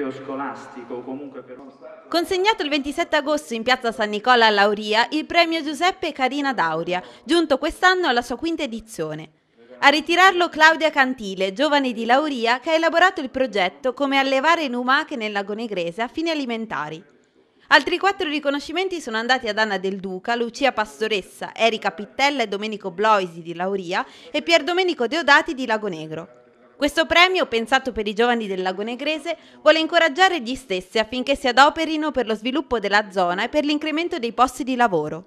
cerchio scolastico comunque per... Consegnato il 27 agosto in piazza San Nicola a Lauria il premio Giuseppe Carina Dauria, giunto quest'anno alla sua quinta edizione. A ritirarlo Claudia Cantile, giovane di Lauria, che ha elaborato il progetto Come allevare numache nel lago Negrese a fini alimentari. Altri quattro riconoscimenti sono andati ad Anna Del Duca, Lucia Pastoressa, Erika Pittella e Domenico Bloisi di Lauria e Pier Domenico Deodati di Lago Negro. Questo premio, pensato per i giovani del Lago Negrese, vuole incoraggiare gli stessi affinché si adoperino per lo sviluppo della zona e per l'incremento dei posti di lavoro.